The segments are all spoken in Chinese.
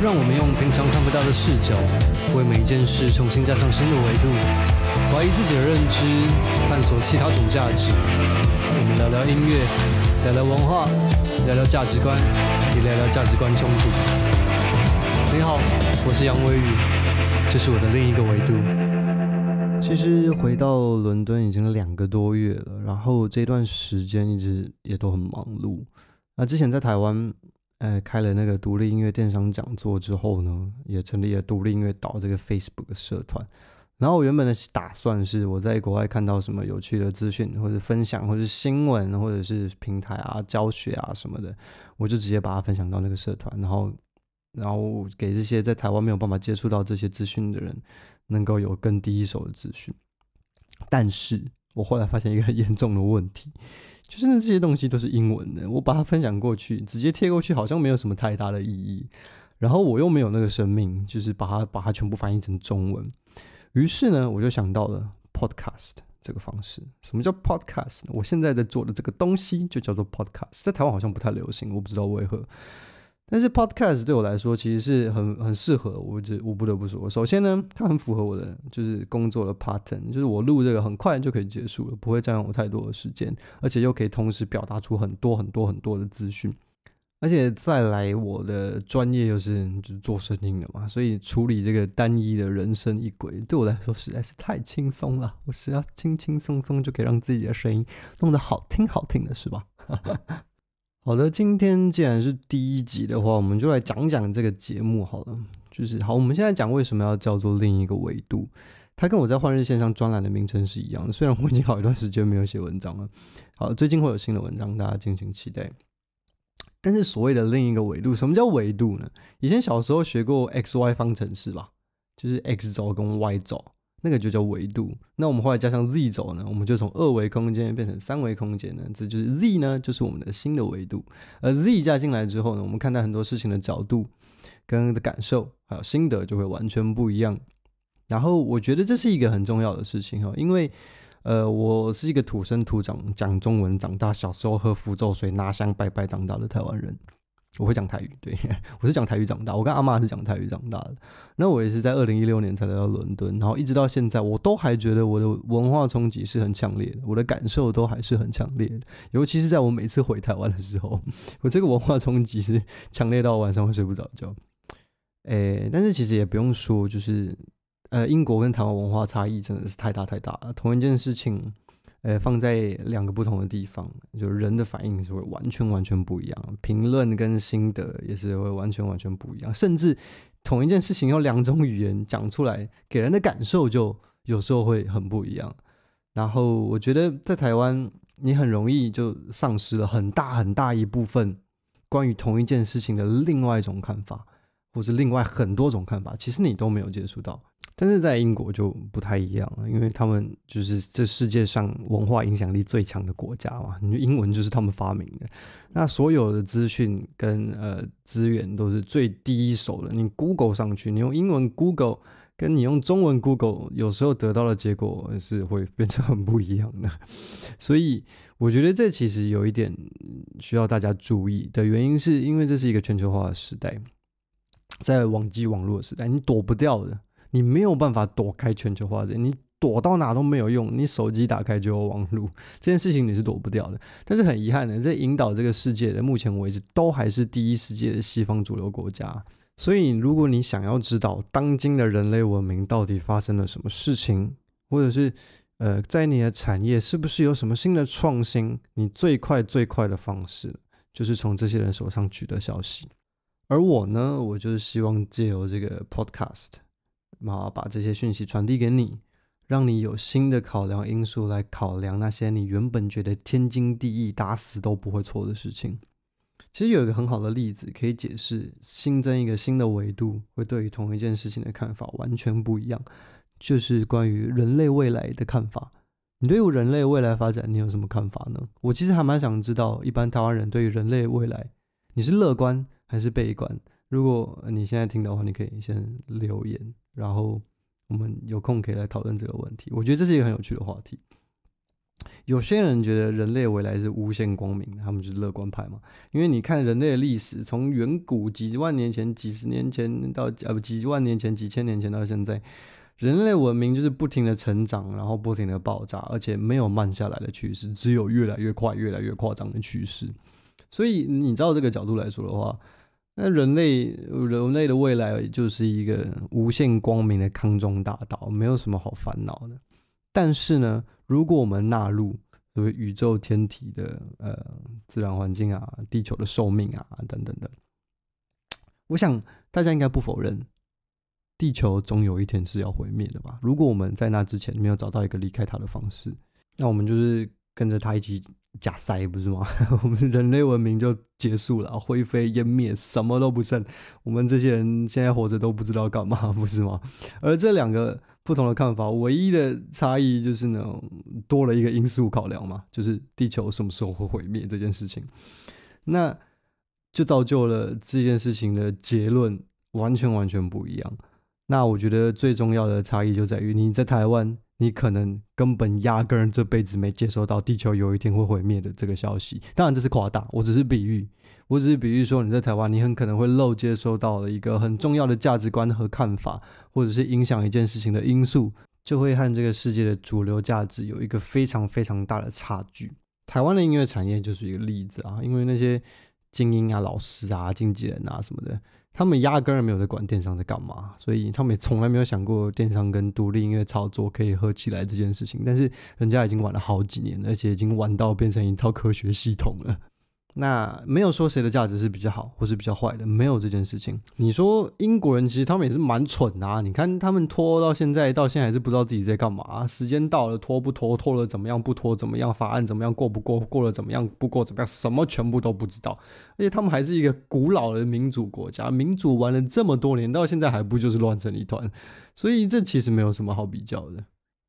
让我们用平常看不到的视角，为每一件事重新加上新的维度，怀疑自己的认知，探索其他种价值。我们聊聊音乐，聊聊文化，聊聊价值观，也聊聊价值观冲突。你好，我是杨威宇，这是我的另一个维度。其实回到伦敦已经两个多月了，然后这段时间一直也都很忙碌。那之前在台湾。呃，开了那个独立音乐电商讲座之后呢，也成立了独立音乐岛这个 Facebook 社团。然后我原本的打算是，我在国外看到什么有趣的资讯或者分享，或者新闻，或者是平台啊、教学啊什么的，我就直接把它分享到那个社团，然后，然后给这些在台湾没有办法接触到这些资讯的人，能够有更第一手的资讯。但是，我后来发现一个很严重的问题，就是这些东西都是英文的，我把它分享过去，直接贴过去，好像没有什么太大的意义。然后我又没有那个生命，就是把它把它全部翻译成中文。于是呢，我就想到了 podcast 这个方式。什么叫 podcast 呢？我现在在做的这个东西就叫做 podcast，在台湾好像不太流行，我不知道为何。但是 Podcast 对我来说其实是很很适合，我这我不得不说，首先呢，它很符合我的就是工作的 pattern，就是我录这个很快就可以结束了，不会占用我太多的时间，而且又可以同时表达出很多很多很多的资讯，而且再来我的专业又是就做声音的嘛，所以处理这个单一的人生一轨对我来说实在是太轻松了，我只要轻轻松松就可以让自己的声音弄得好听好听的是吧？哈哈。好的，今天既然是第一集的话，我们就来讲讲这个节目好了。就是好，我们现在讲为什么要叫做另一个维度，它跟我在《换日线上》专栏的名称是一样的。虽然我已经好一段时间没有写文章了，好，最近会有新的文章，大家敬请期待。但是所谓的另一个维度，什么叫维度呢？以前小时候学过 x y 方程式吧，就是 x 轴跟 y 轴。那个就叫维度。那我们后来加上 Z 轴呢，我们就从二维空间变成三维空间呢。这就是 Z 呢，就是我们的新的维度。而 Z 加进来之后呢，我们看待很多事情的角度、跟的感受还有心得就会完全不一样。然后我觉得这是一个很重要的事情哈，因为呃，我是一个土生土长讲中文长大，小时候喝符咒水拿香拜拜长大的台湾人。我会讲台语，对 我是讲台语长大，我跟阿妈是讲台语长大的。那我也是在二零一六年才来到伦敦，然后一直到现在，我都还觉得我的文化冲击是很强烈的，我的感受都还是很强烈的。尤其是在我每次回台湾的时候，我这个文化冲击是强烈到晚上会睡不着觉。诶，但是其实也不用说，就是呃，英国跟台湾文化差异真的是太大太大了。同一件事情。呃，放在两个不同的地方，就人的反应是会完全完全不一样，评论跟心得也是会完全完全不一样，甚至同一件事情用两种语言讲出来，给人的感受就有时候会很不一样。然后我觉得在台湾，你很容易就丧失了很大很大一部分关于同一件事情的另外一种看法，或者另外很多种看法，其实你都没有接触到。但是在英国就不太一样了，因为他们就是这世界上文化影响力最强的国家嘛。你英文就是他们发明的，那所有的资讯跟呃资源都是最低一手的。你 Google 上去，你用英文 Google，跟你用中文 Google，有时候得到的结果是会变成很不一样的。所以我觉得这其实有一点需要大家注意的原因，是因为这是一个全球化的时代，在网际网络时代，你躲不掉的。你没有办法躲开全球化，你躲到哪都没有用。你手机打开就有网络，这件事情你是躲不掉的。但是很遗憾的，在引导这个世界的目前为止都还是第一世界的西方主流国家。所以，如果你想要知道当今的人类文明到底发生了什么事情，或者是呃，在你的产业是不是有什么新的创新，你最快最快的方式就是从这些人手上取得消息。而我呢，我就是希望借由这个 podcast。啊，把这些讯息传递给你，让你有新的考量因素来考量那些你原本觉得天经地义、打死都不会错的事情。其实有一个很好的例子可以解释，新增一个新的维度会对于同一件事情的看法完全不一样。就是关于人类未来的看法。你对于人类未来发展，你有什么看法呢？我其实还蛮想知道，一般台湾人对于人类未来，你是乐观还是悲观？如果你现在听的话，你可以先留言。然后我们有空可以来讨论这个问题。我觉得这是一个很有趣的话题。有些人觉得人类未来是无限光明，他们就是乐观派嘛。因为你看人类的历史，从远古几万年前、几十年前到呃不几万年前、几千年前到现在，人类文明就是不停的成长，然后不停的爆炸，而且没有慢下来的趋势，只有越来越快、越来越夸张的趋势。所以，你照这个角度来说的话。那人类，人类的未来就是一个无限光明的康庄大道，没有什么好烦恼的。但是呢，如果我们纳入宇宙天体的呃自然环境啊、地球的寿命啊等等的，我想大家应该不否认，地球总有一天是要毁灭的吧？如果我们在那之前没有找到一个离开它的方式，那我们就是跟着它一起。假塞不是吗？我们人类文明就结束了，灰飞烟灭，什么都不剩。我们这些人现在活着都不知道干嘛，不是吗？而这两个不同的看法，唯一的差异就是呢，多了一个因素考量嘛，就是地球什么时候会毁灭这件事情。那就造就了这件事情的结论完全完全不一样。那我觉得最重要的差异就在于你在台湾。你可能根本压根这辈子没接收到地球有一天会毁灭的这个消息，当然这是夸大，我只是比喻，我只是比喻说你在台湾，你很可能会漏接收到了一个很重要的价值观和看法，或者是影响一件事情的因素，就会和这个世界的主流价值有一个非常非常大的差距。台湾的音乐产业就是一个例子啊，因为那些精英啊、老师啊、经纪人啊什么的。他们压根儿没有在管电商在干嘛，所以他们也从来没有想过电商跟独立音乐操作可以合起来这件事情。但是人家已经玩了好几年，而且已经玩到变成一套科学系统了。那没有说谁的价值是比较好，或是比较坏的，没有这件事情。你说英国人其实他们也是蛮蠢的啊，你看他们拖到现在，到现在还是不知道自己在干嘛。时间到了，拖不拖？拖了怎么样？不拖怎么样？法案怎么样？过不过？过了怎么样？不过怎么样？什么全部都不知道。而且他们还是一个古老的民主国家，民主玩了这么多年，到现在还不就是乱成一团。所以这其实没有什么好比较的。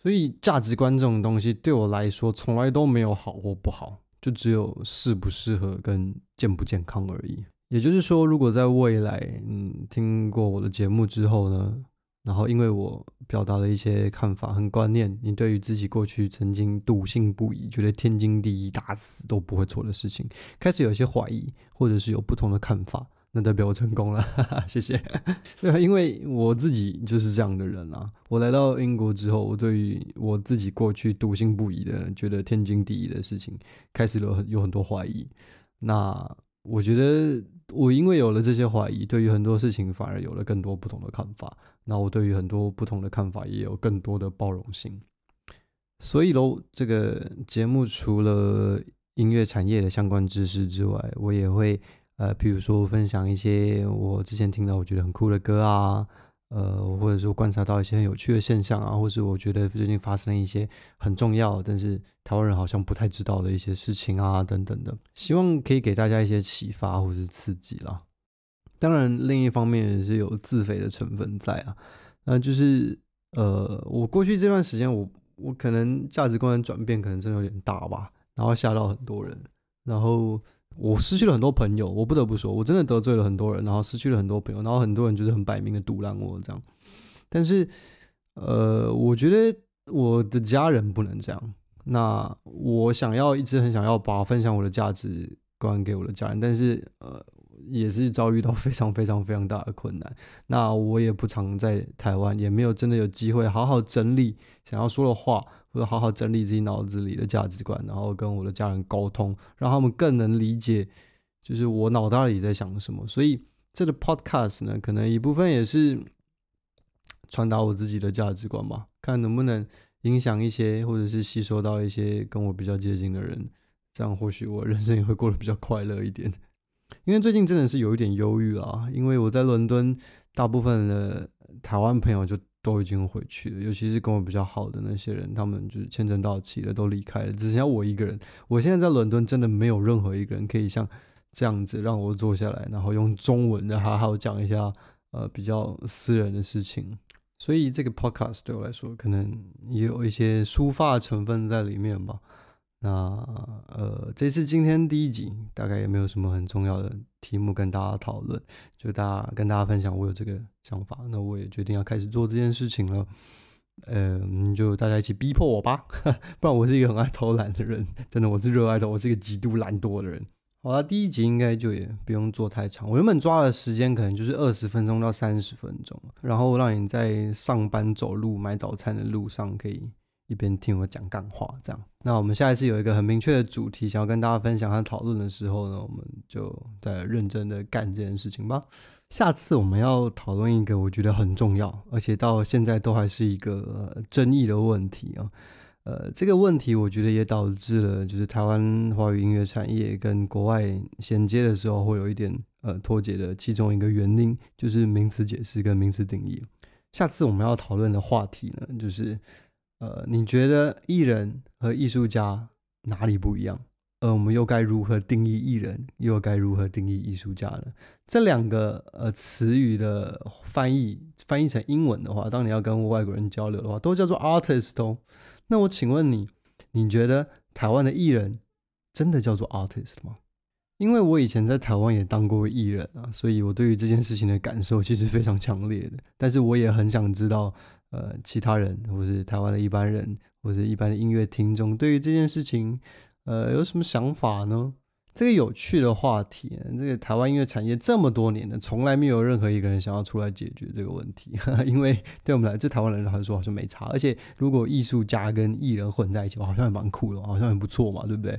所以价值观这种东西，对我来说从来都没有好或不好。就只有适不适合跟健不健康而已。也就是说，如果在未来，嗯，听过我的节目之后呢，然后因为我表达了一些看法、很观念，你对于自己过去曾经笃信不疑、觉得天经地义、打死都不会错的事情，开始有一些怀疑，或者是有不同的看法。那代表我成功了，谢谢。对啊，因为我自己就是这样的人啊。我来到英国之后，我对于我自己过去笃信不疑的、觉得天经地义的事情，开始了很有很多怀疑。那我觉得，我因为有了这些怀疑，对于很多事情反而有了更多不同的看法。那我对于很多不同的看法，也有更多的包容性。所以喽，这个节目除了音乐产业的相关知识之外，我也会。呃，比如说分享一些我之前听到我觉得很酷的歌啊，呃，或者说观察到一些很有趣的现象啊，或是我觉得最近发生了一些很重要，但是台湾人好像不太知道的一些事情啊，等等的，希望可以给大家一些启发或者刺激啦。当然，另一方面也是有自肥的成分在啊，那就是呃，我过去这段时间，我我可能价值观转变可能真的有点大吧，然后吓到很多人，然后。我失去了很多朋友，我不得不说，我真的得罪了很多人，然后失去了很多朋友，然后很多人就是很摆明的毒烂我这样。但是，呃，我觉得我的家人不能这样。那我想要一直很想要把分享我的价值观给我的家人，但是，呃，也是遭遇到非常非常非常大的困难。那我也不常在台湾，也没有真的有机会好好整理想要说的话。会好好整理自己脑子里的价值观，然后跟我的家人沟通，让他们更能理解，就是我脑袋里在想什么。所以这个 podcast 呢，可能一部分也是传达我自己的价值观吧，看能不能影响一些，或者是吸收到一些跟我比较接近的人，这样或许我人生也会过得比较快乐一点。因为最近真的是有一点忧郁啊，因为我在伦敦，大部分的。台湾朋友就都已经回去了，尤其是跟我比较好的那些人，他们就是签证到期了，都离开了，只剩下我一个人。我现在在伦敦，真的没有任何一个人可以像这样子让我坐下来，然后用中文的好好讲一下呃比较私人的事情。所以这个 podcast 对我来说，可能也有一些抒发成分在里面吧。那呃，这是今天第一集，大概也没有什么很重要的。题目跟大家讨论，就大家跟大家分享我有这个想法，那我也决定要开始做这件事情了。呃，就大家一起逼迫我吧，不然我是一个很爱偷懒的人，真的，我是热爱的，我是一个极度懒惰的人。好了，第一集应该就也不用做太长，我原本抓的时间可能就是二十分钟到三十分钟，然后让你在上班走路买早餐的路上可以。一边听我讲干话，这样。那我们下一次有一个很明确的主题，想要跟大家分享和讨论的时候呢，我们就在认真的干这件事情吧。下次我们要讨论一个我觉得很重要，而且到现在都还是一个争议的问题啊。呃，这个问题我觉得也导致了，就是台湾华语音乐产业跟国外衔接的时候会有一点呃脱节的其中一个原因，就是名词解释跟名词定义。下次我们要讨论的话题呢，就是。呃，你觉得艺人和艺术家哪里不一样？呃，我们又该如何定义艺人？又该如何定义艺术家呢？这两个呃词语的翻译翻译成英文的话，当你要跟外国人交流的话，都叫做 artist 哦。那我请问你，你觉得台湾的艺人真的叫做 artist 吗？因为我以前在台湾也当过艺人啊，所以我对于这件事情的感受其实非常强烈的。但是我也很想知道。呃，其他人，或是台湾的一般人，或是一般的音乐听众，对于这件事情，呃，有什么想法呢？这个有趣的话题，这个台湾音乐产业这么多年了，从来没有任何一个人想要出来解决这个问题，因为对我们来自台湾的人来说，好像没差。而且，如果艺术家跟艺人混在一起，好像也蛮酷的，好像也不错嘛，对不对？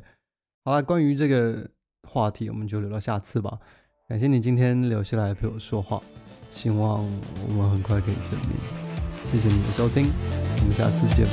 好了，关于这个话题，我们就留到下次吧。感谢你今天留下来陪我说话，希望我们很快可以见面。谢谢你的收听，我们下次见。